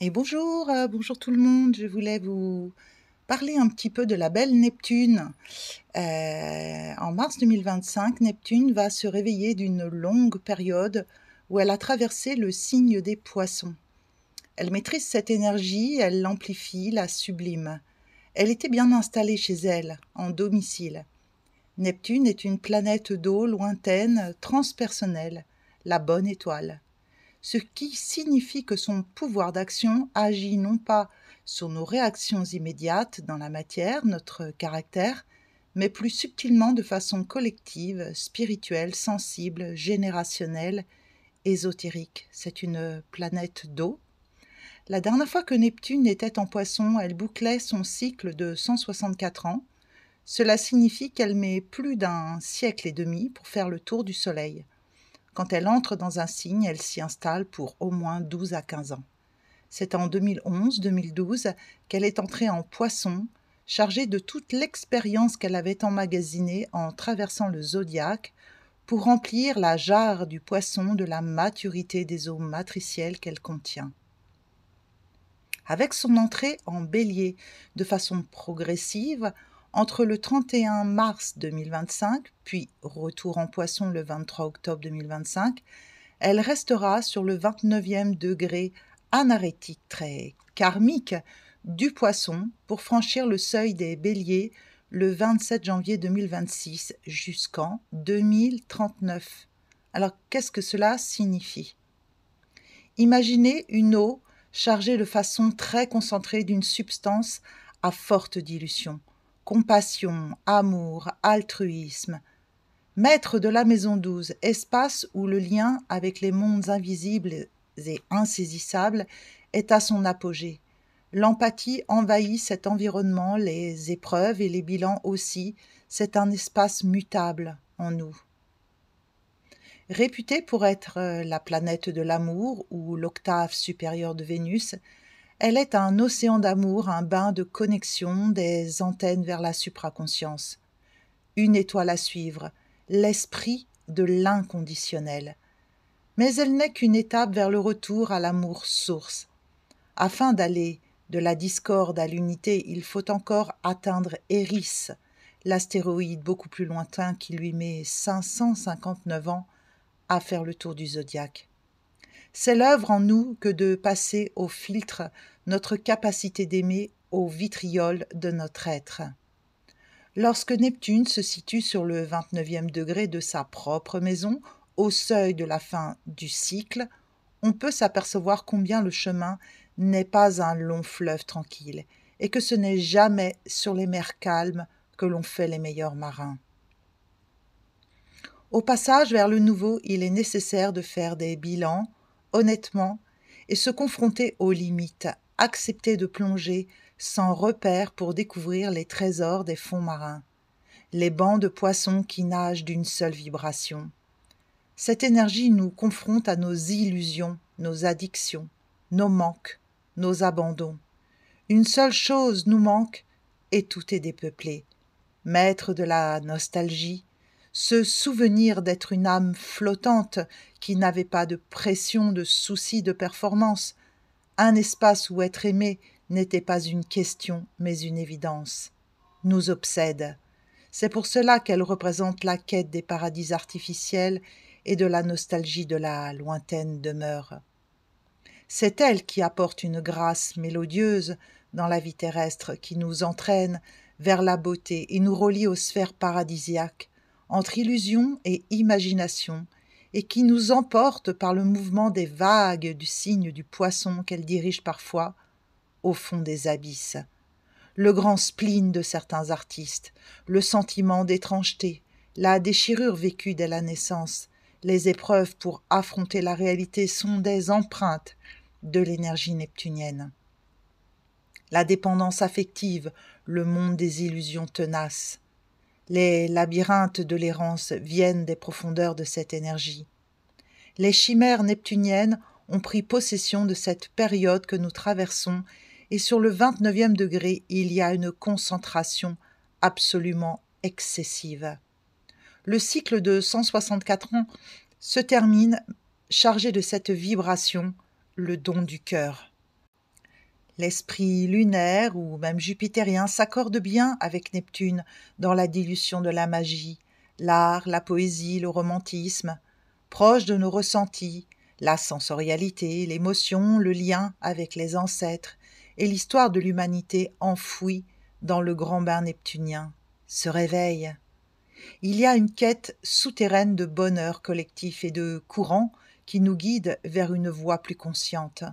Et bonjour, euh, bonjour tout le monde. Je voulais vous parler un petit peu de la belle Neptune. Euh, en mars 2025, Neptune va se réveiller d'une longue période où elle a traversé le signe des poissons. Elle maîtrise cette énergie, elle l'amplifie, la sublime. Elle était bien installée chez elle, en domicile. Neptune est une planète d'eau lointaine, transpersonnelle, la bonne étoile. Ce qui signifie que son pouvoir d'action agit non pas sur nos réactions immédiates dans la matière, notre caractère, mais plus subtilement de façon collective, spirituelle, sensible, générationnelle, ésotérique. C'est une planète d'eau, la dernière fois que Neptune était en poisson, elle bouclait son cycle de 164 ans. Cela signifie qu'elle met plus d'un siècle et demi pour faire le tour du Soleil. Quand elle entre dans un signe, elle s'y installe pour au moins 12 à 15 ans. C'est en 2011-2012 qu'elle est entrée en poisson, chargée de toute l'expérience qu'elle avait emmagasinée en traversant le zodiaque pour remplir la jarre du poisson de la maturité des eaux matricielles qu'elle contient avec son entrée en bélier de façon progressive entre le 31 mars 2025, puis retour en poisson le 23 octobre 2025, elle restera sur le 29e degré anarétique très karmique du poisson pour franchir le seuil des béliers le 27 janvier 2026 jusqu'en 2039. Alors qu'est-ce que cela signifie Imaginez une eau chargé de façon très concentrée d'une substance à forte dilution. Compassion, amour, altruisme. Maître de la maison douze, espace où le lien avec les mondes invisibles et insaisissables est à son apogée. L'empathie envahit cet environnement, les épreuves et les bilans aussi. C'est un espace mutable en nous. Réputée pour être euh, la planète de l'amour ou l'octave supérieure de Vénus, elle est un océan d'amour, un bain de connexion des antennes vers la supraconscience. Une étoile à suivre, l'esprit de l'inconditionnel. Mais elle n'est qu'une étape vers le retour à l'amour source. Afin d'aller de la discorde à l'unité, il faut encore atteindre Eris, l'astéroïde beaucoup plus lointain qui lui met 559 ans à faire le tour du zodiaque. C'est l'œuvre en nous que de passer au filtre notre capacité d'aimer au vitriol de notre être. Lorsque Neptune se situe sur le 29e degré de sa propre maison, au seuil de la fin du cycle, on peut s'apercevoir combien le chemin n'est pas un long fleuve tranquille, et que ce n'est jamais sur les mers calmes que l'on fait les meilleurs marins. Au passage vers le nouveau, il est nécessaire de faire des bilans, honnêtement, et se confronter aux limites, accepter de plonger sans repère pour découvrir les trésors des fonds marins, les bancs de poissons qui nagent d'une seule vibration. Cette énergie nous confronte à nos illusions, nos addictions, nos manques, nos abandons. Une seule chose nous manque et tout est dépeuplé. Maître de la nostalgie, ce souvenir d'être une âme flottante qui n'avait pas de pression, de souci de performance, un espace où être aimé n'était pas une question mais une évidence, nous obsède. C'est pour cela qu'elle représente la quête des paradis artificiels et de la nostalgie de la lointaine demeure. C'est elle qui apporte une grâce mélodieuse dans la vie terrestre qui nous entraîne vers la beauté et nous relie aux sphères paradisiaques entre illusion et imagination, et qui nous emporte par le mouvement des vagues du signe du poisson qu'elle dirige parfois au fond des abysses. Le grand spleen de certains artistes, le sentiment d'étrangeté, la déchirure vécue dès la naissance, les épreuves pour affronter la réalité sont des empreintes de l'énergie neptunienne. La dépendance affective, le monde des illusions tenaces, les labyrinthes de l'errance viennent des profondeurs de cette énergie. Les chimères neptuniennes ont pris possession de cette période que nous traversons et sur le 29e degré, il y a une concentration absolument excessive. Le cycle de 164 ans se termine chargé de cette vibration, le don du cœur. L'esprit lunaire ou même jupitérien s'accorde bien avec Neptune dans la dilution de la magie, l'art, la poésie, le romantisme, proche de nos ressentis, la sensorialité, l'émotion, le lien avec les ancêtres et l'histoire de l'humanité enfouie dans le grand bain neptunien, se réveille. Il y a une quête souterraine de bonheur collectif et de courant qui nous guide vers une voie plus consciente.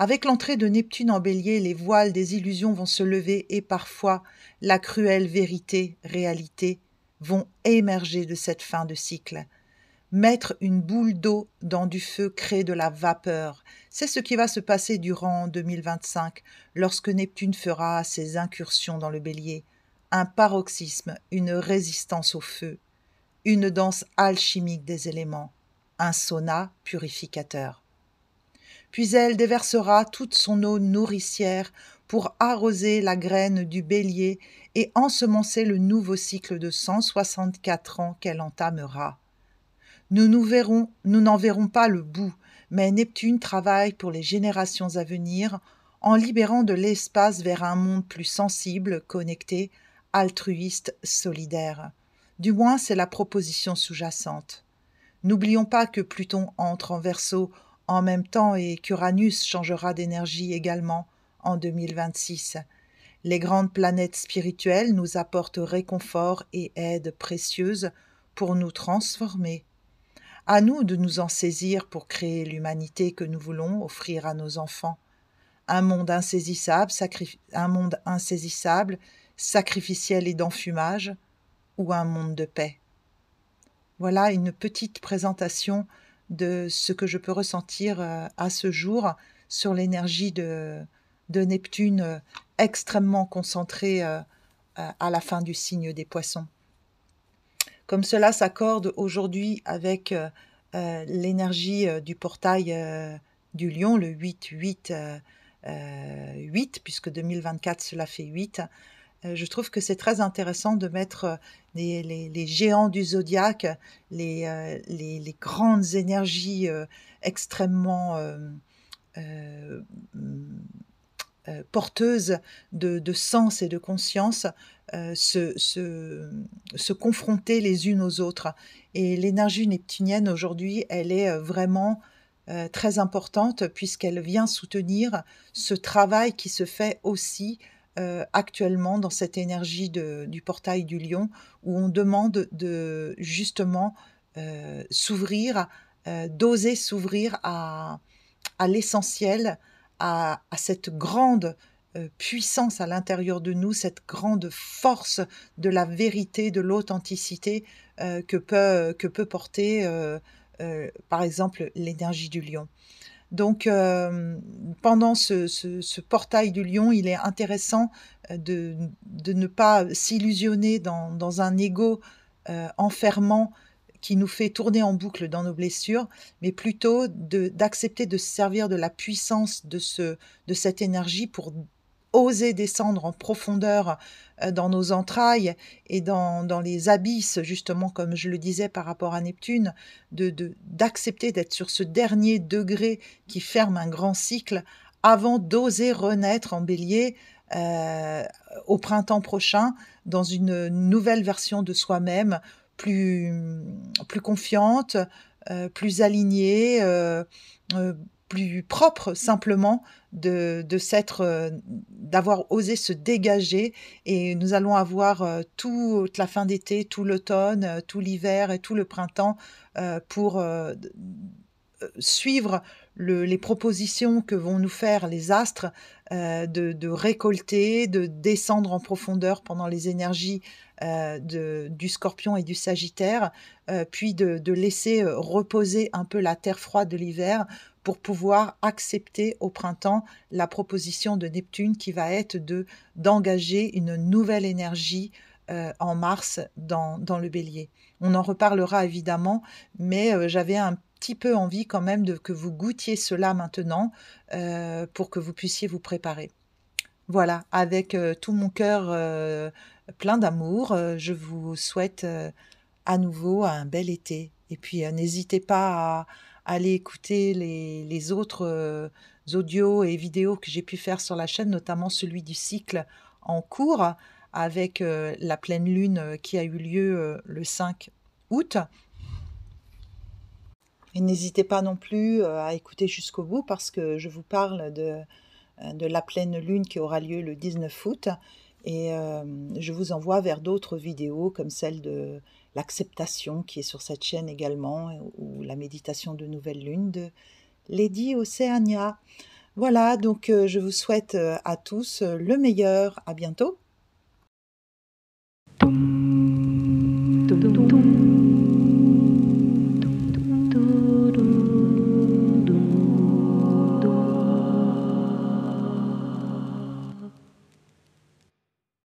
Avec l'entrée de Neptune en bélier, les voiles des illusions vont se lever et parfois la cruelle vérité, réalité, vont émerger de cette fin de cycle. Mettre une boule d'eau dans du feu crée de la vapeur. C'est ce qui va se passer durant 2025, lorsque Neptune fera ses incursions dans le bélier. Un paroxysme, une résistance au feu, une danse alchimique des éléments, un sauna purificateur puis elle déversera toute son eau nourricière pour arroser la graine du bélier et ensemencer le nouveau cycle de 164 ans qu'elle entamera. Nous nous verrons, nous n'en verrons pas le bout, mais Neptune travaille pour les générations à venir en libérant de l'espace vers un monde plus sensible, connecté, altruiste, solidaire. Du moins, c'est la proposition sous-jacente. N'oublions pas que Pluton entre en verso en même temps et qu'Uranus changera d'énergie également en 2026. Les grandes planètes spirituelles nous apportent réconfort et aide précieuse pour nous transformer. À nous de nous en saisir pour créer l'humanité que nous voulons offrir à nos enfants. Un monde insaisissable, un monde insaisissable sacrificiel et d'enfumage, ou un monde de paix. Voilà une petite présentation de ce que je peux ressentir euh, à ce jour sur l'énergie de, Neptune euh, extrêmement concentrée euh, à la fin du signe des poissons. Comme cela s'accorde aujourd'hui avec l'énergie du portail du lion, le 8-8-8, puisque 2024 cela fait 8, euh, je trouve que c'est très intéressant de mettre euh, les, les, géants du zodiaque, les, euh, les, grandes énergies extrêmement porteuses de, de, sens et de conscience se, se, confronter les unes aux autres. Et l'énergie neptunienne aujourd'hui, elle est vraiment très importante puisqu'elle vient soutenir ce travail qui se fait aussi euh, actuellement dans cette énergie du portail du lion où on demande de justement euh, s'ouvrir, euh, d'oser s'ouvrir à, l'essentiel, à, cette grande puissance à l'intérieur de nous, cette grande force de la vérité, de l'authenticité que peut porter par exemple l'énergie du lion. Donc, euh, pendant ce, portail du lion, il est intéressant euh, de, ne pas s'illusionner dans, un ego euh, enfermant qui nous fait tourner en boucle dans nos blessures, mais plutôt d'accepter de, se servir de la puissance de, ce, de cette énergie pour oser descendre en profondeur euh, dans nos entrailles et dans, les abysses, justement, comme je le disais par rapport à Neptune, d'accepter de, d'accepter d'être sur ce dernier degré qui ferme un grand cycle avant d'oser renaître en bélier euh, au printemps prochain dans une nouvelle version de soi-même, plus, plus confiante, euh, plus alignée plus propre simplement de, s'être, euh, d'avoir osé se dégager. Et nous allons avoir euh, toute la fin d'été, tout l'automne, euh, tout l'hiver et tout le printemps pour suivre les propositions que vont nous faire les astres de, récolter, de descendre en profondeur pendant les énergies euh, de, du scorpion et du sagittaire, euh, puis de, laisser euh, reposer un peu la terre froide de l'hiver pour pouvoir accepter au printemps la proposition de Neptune qui va être de d'engager une nouvelle énergie en mars dans, le bélier. On en reparlera évidemment, mais j'avais un petit peu envie quand même de que vous goûtiez cela maintenant pour que vous puissiez vous préparer. Voilà, avec tout mon cœur plein d'amour. Euh, je vous souhaite euh, à nouveau un bel été. Et puis euh, n'hésitez pas à aller écouter les, autres audios et vidéos que j'ai pu faire sur la chaîne, notamment celui du cycle en cours avec la pleine lune qui a eu lieu le 5 août. Et n'hésitez pas non plus à écouter jusqu'au bout parce que je vous parle de, de la pleine lune qui aura lieu le 19 août et euh, je vous envoie vers d'autres vidéos comme celle de l'acceptation qui est sur cette chaîne également, ou la méditation de Nouvelle Lune de Lady Oceania. Voilà, donc euh, je vous souhaite euh, à tous le meilleur. À bientôt.